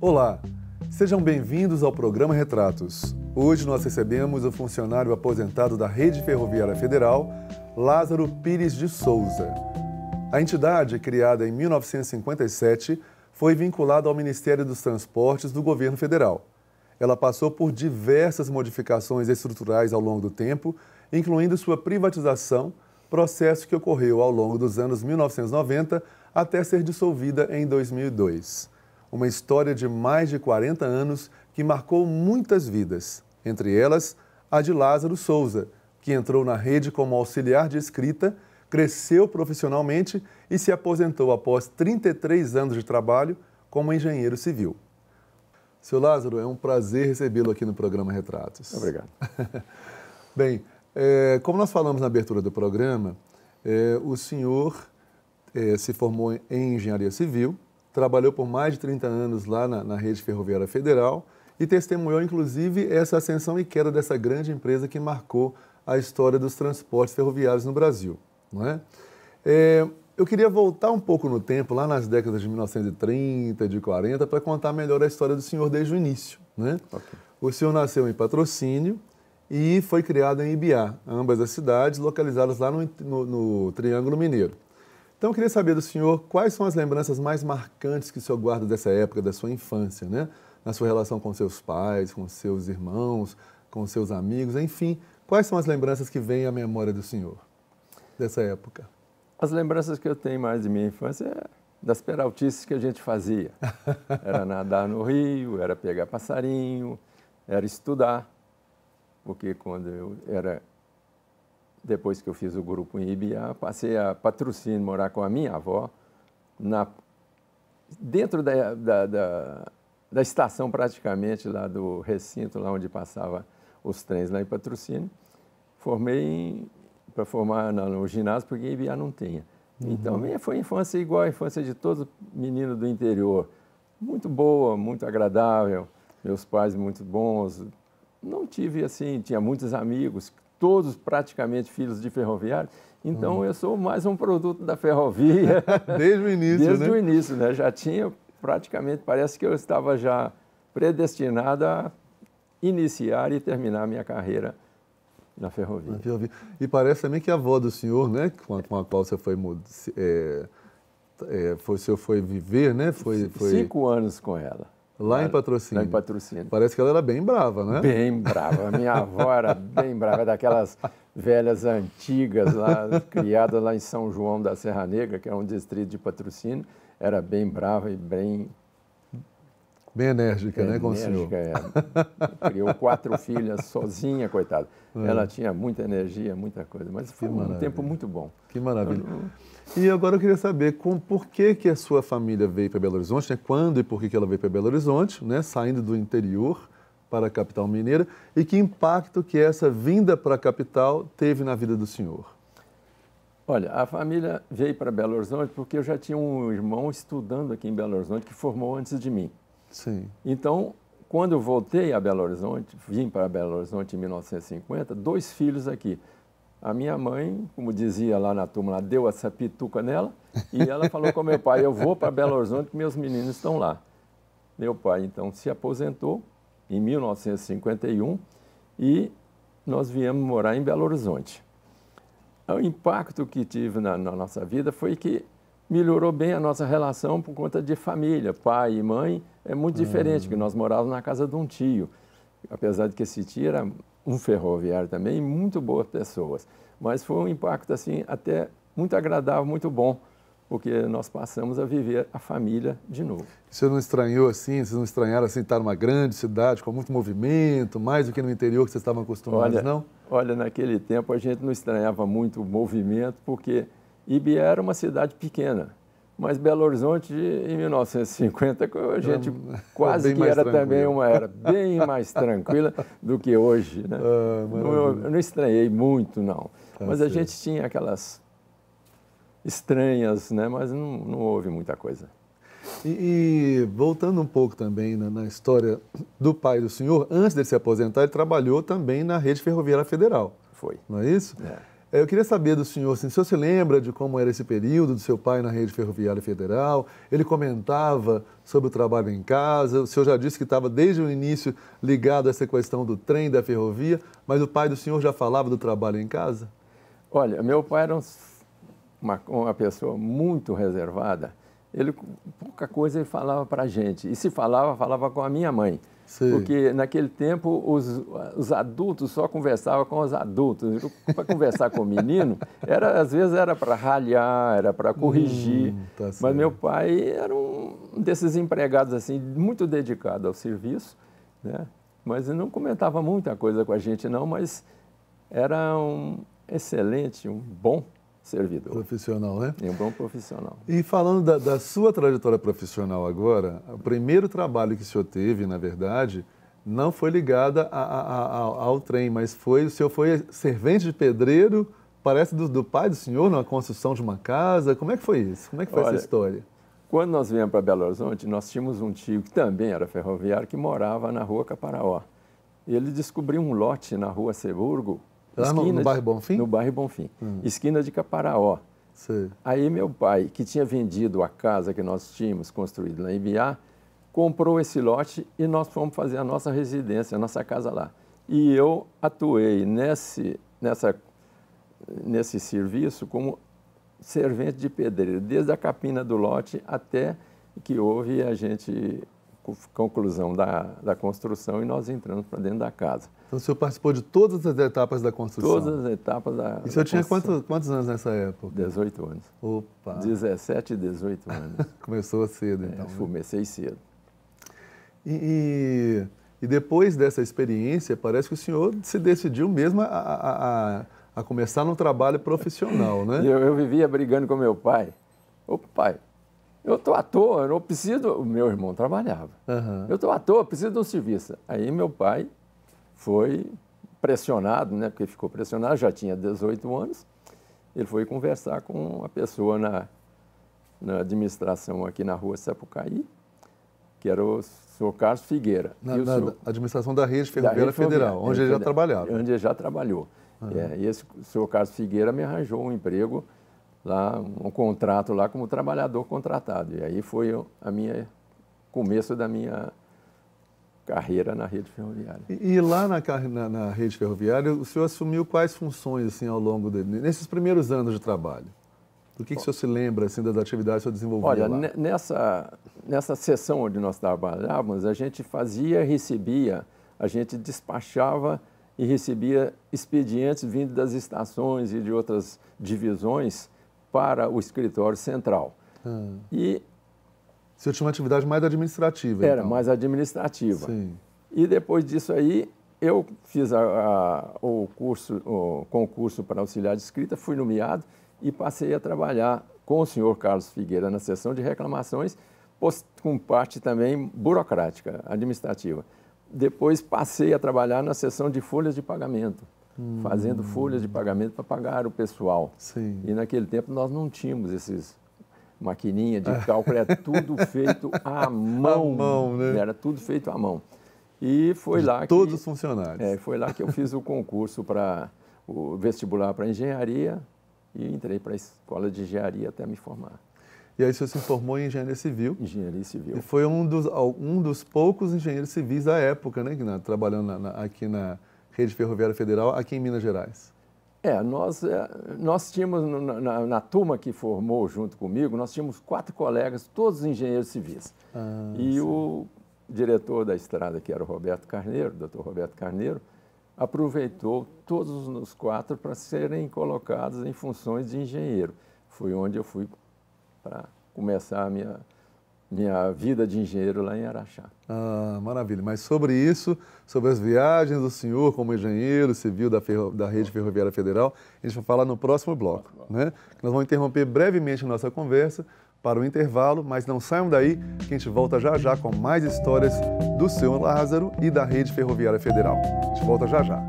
Olá, sejam bem-vindos ao programa Retratos. Hoje nós recebemos o funcionário aposentado da Rede Ferroviária Federal, Lázaro Pires de Souza. A entidade, criada em 1957, foi vinculada ao Ministério dos Transportes do governo federal. Ela passou por diversas modificações estruturais ao longo do tempo, incluindo sua privatização, processo que ocorreu ao longo dos anos 1990 até ser dissolvida em 2002. Uma história de mais de 40 anos que marcou muitas vidas, entre elas a de Lázaro Souza, que entrou na rede como auxiliar de escrita cresceu profissionalmente e se aposentou após 33 anos de trabalho como engenheiro civil. Seu Lázaro, é um prazer recebê-lo aqui no programa Retratos. Obrigado. Bem, é, como nós falamos na abertura do programa, é, o senhor é, se formou em engenharia civil, trabalhou por mais de 30 anos lá na, na Rede Ferroviária Federal e testemunhou, inclusive, essa ascensão e queda dessa grande empresa que marcou a história dos transportes ferroviários no Brasil. Não é? é eu queria voltar um pouco no tempo, lá nas décadas de 1930, de 40, para contar melhor a história do senhor desde o início. Né? Okay. O senhor nasceu em Patrocínio e foi criado em Ibiá, ambas as cidades localizadas lá no, no, no, Triângulo Mineiro. Então, eu queria saber do senhor quais são as lembranças mais marcantes que o senhor guarda dessa época, da sua infância, né? na sua relação com seus pais, com seus irmãos, com seus amigos, enfim, quais são as lembranças que vêm à memória do senhor? dessa época? As lembranças que eu tenho mais de minha infância é das peraltices que a gente fazia. Era nadar no rio, era pegar passarinho, era estudar, porque quando eu era depois que eu fiz o grupo em Ibiá, passei a patrocínio morar com a minha avó na dentro da, da, da, da estação praticamente lá do recinto lá onde passava os trens lá em patrocínio. Formei em para formar no ginásio, porque em Ibiá não tinha. Uhum. Então, minha foi infância igual à infância de todo menino do interior. Muito boa, muito agradável, meus pais muito bons. Não tive assim, tinha muitos amigos, todos praticamente filhos de ferroviário. Então, uhum. eu sou mais um produto da ferrovia. Desde o início, Desde né? o início, né? Já tinha praticamente, parece que eu estava já predestinado a iniciar e terminar minha carreira na ferrovia. Na ferrovia. E parece também que a avó do senhor, né, com a, qual você foi, é, é, foi, o foi viver, né? Foi, foi... Cinco anos com ela. Lá em Patrocínio. Lá em Patrocínio. Parece que ela era bem brava, né? Bem brava. minha avó era bem brava, daquelas velhas antigas lá, criadas lá em São João da Serra Negra, que é um distrito de Patrocínio. Era bem brava e bem Bem enérgica, Bem é, né, com enérgica, é. Criou quatro filhas sozinha, coitada. É. Ela tinha muita energia, muita coisa, mas foi um tempo muito bom. Que maravilha. Eu... E agora eu queria saber com, por que, que a sua família veio para Belo Horizonte, né? quando e por que, que ela veio para Belo Horizonte, né? saindo do interior para a capital mineira, e que impacto que essa vinda para a capital teve na vida do senhor? Olha, a família veio para Belo Horizonte porque eu já tinha um irmão estudando aqui em Belo Horizonte que formou antes de mim. Sim. Então, quando eu voltei a Belo Horizonte, vim para Belo Horizonte em 1950, dois filhos aqui. A minha mãe, como dizia lá na turma, deu essa pituca nela e ela falou com meu pai: Eu vou para Belo Horizonte, meus meninos estão lá. Meu pai então se aposentou em 1951 e nós viemos morar em Belo Horizonte. O impacto que tive na, na nossa vida foi que melhorou bem a nossa relação por conta de família, pai e mãe. É muito diferente, hum. que nós morávamos na casa de um tio. Apesar de que esse tio era um ferroviário também e muito boas pessoas. Mas foi um impacto, assim, até muito agradável, muito bom, porque nós passamos a viver a família de novo. Você não estranhou, assim, vocês não estranharam, assim, estar numa grande cidade com muito movimento, mais do que no interior que vocês estavam acostumados, olha, não? Olha, naquele tempo a gente não estranhava muito o movimento, porque Ibiá era uma cidade pequena, mas Belo Horizonte, em 1950, a gente era, quase que era tranquilo. também uma era bem mais tranquila do que hoje. Né? Ah, não, eu não estranhei muito, não. Tá mas a gente tinha aquelas estranhas, né? mas não, não houve muita coisa. E, e, voltando um pouco também na, né, na, história do pai do senhor, antes de se aposentar, ele trabalhou também na Rede Ferroviária Federal. Foi. Não é isso? É. Eu queria saber do senhor, assim, o senhor se lembra de como era esse período do seu pai na rede ferroviária federal? Ele comentava sobre o trabalho em casa, o senhor já disse que estava desde o início ligado a essa questão do trem, da ferrovia, mas o pai do senhor já falava do trabalho em casa? Olha, meu pai era uma, uma pessoa muito reservada. Ele, pouca coisa ele falava para a gente. E se falava, falava com a minha mãe. Sim. Porque naquele tempo os, os adultos só conversavam com os adultos. Para conversar com o menino, era, às vezes era para ralhar, era para corrigir. Hum, tá Mas meu pai era um desses empregados assim, muito dedicado ao serviço. Né? Mas não comentava muita coisa com a gente, não, mas era um excelente, um bom servidor. Profissional, né? E um bom profissional. E falando da, da, sua trajetória profissional agora, o primeiro trabalho que o senhor teve, na verdade, não foi ligada ao trem, mas foi o senhor foi servente de pedreiro, parece do, do, pai do senhor, numa construção de uma casa. Como é que foi isso? Como é que foi Olha, essa história? Quando nós viemos para Belo Horizonte, nós tínhamos um tio que também era ferroviário, que morava na rua Caparaó. Ele descobriu um lote na rua Ceburgo, Lá no, no, bairro Bonfim? No bairro Bonfim. Hum. Esquina de Caparaó. Sim. Aí meu pai, que tinha vendido a casa que nós tínhamos construído na IBA, comprou esse lote e nós fomos fazer a nossa residência, a nossa casa lá. E eu atuei nesse, nessa, nesse serviço como servente de pedreiro, desde a capina do lote até que houve a gente conclusão da, da construção e nós entramos para dentro da casa. Então o senhor participou de todas as etapas da construção? Todas as etapas da. E o senhor tinha quantos, quantos anos nessa época? 18 anos. Opa! 17, 18 anos. Começou cedo, é, então. É, comecei cedo. E, e, e, depois dessa experiência, parece que o senhor se decidiu mesmo a, a, a, a começar no trabalho profissional, né? eu, eu vivia brigando com meu pai. Ô pai, eu estou à toa, eu não preciso. O meu irmão trabalhava. Uhum. Eu estou à toa, preciso de um serviço. Aí meu pai foi pressionado, né? Porque ficou pressionado, já tinha 18 anos. Ele foi conversar com uma pessoa na, na administração aqui na rua Sapucaí, que era o senhor Carlos Figueira. Na, na senhor, administração da Rede Ferroviária Federal, onde ele, já trabalhava. Onde ele já trabalhou. Uhum. É, e esse senhor Carlos Figueira me arranjou um emprego lá um contrato lá como trabalhador contratado. E aí foi a minha começo da minha carreira na rede ferroviária. E, e lá na, na, na, rede ferroviária, o senhor assumiu quais funções assim ao longo desses nesses primeiros anos de trabalho? Do que, que o senhor se lembra assim, das atividades que o senhor desenvolveu Olha, lá? nessa nessa sessão onde nós trabalhávamos, a gente fazia, recebia, a gente despachava e recebia expedientes vindo das estações e de outras divisões para o escritório central. Ah. E você tinha uma atividade mais administrativa. Era então. mais administrativa. Sim. E depois disso aí eu fiz a, a, o curso, o concurso para auxiliar de escrita, fui nomeado e passei a trabalhar com o senhor Carlos Figueira na sessão de reclamações, com parte também burocrática, administrativa. Depois passei a trabalhar na sessão de folhas de pagamento fazendo folhas de pagamento para pagar o pessoal. Sim. E naquele tempo nós não tínhamos esses maquininha de é. cálculo, era tudo feito à mão. À mão né? Era tudo feito à mão. E foi de lá todos os funcionários. É, foi lá que eu fiz o concurso para o vestibular para engenharia e entrei para a escola de engenharia até me formar. E aí você se formou em engenharia civil. Engenharia civil. E foi um dos, um dos poucos engenheiros civis da época, né, Ignato? Trabalhando na, na, aqui na, Rede Ferroviária Federal aqui em Minas Gerais? É, nós, é, nós tínhamos, na, na, na, turma que formou junto comigo, nós tínhamos quatro colegas, todos engenheiros civis. Ah, e sim. o diretor da estrada, que era o Roberto Carneiro, doutor Roberto Carneiro, aproveitou todos os quatro para serem colocados em funções de engenheiro. Foi onde eu fui para começar a minha minha vida de engenheiro lá em Araxá. Ah, maravilha. Mas sobre isso, sobre as viagens do senhor como engenheiro civil da, ferro, da Rede Ferroviária Federal, a gente vai falar no próximo bloco. Né? Nós vamos interromper brevemente a nossa conversa para o intervalo, mas não saiam daí que a gente volta já já com mais histórias do senhor Lázaro e da Rede Ferroviária Federal. A gente volta já já.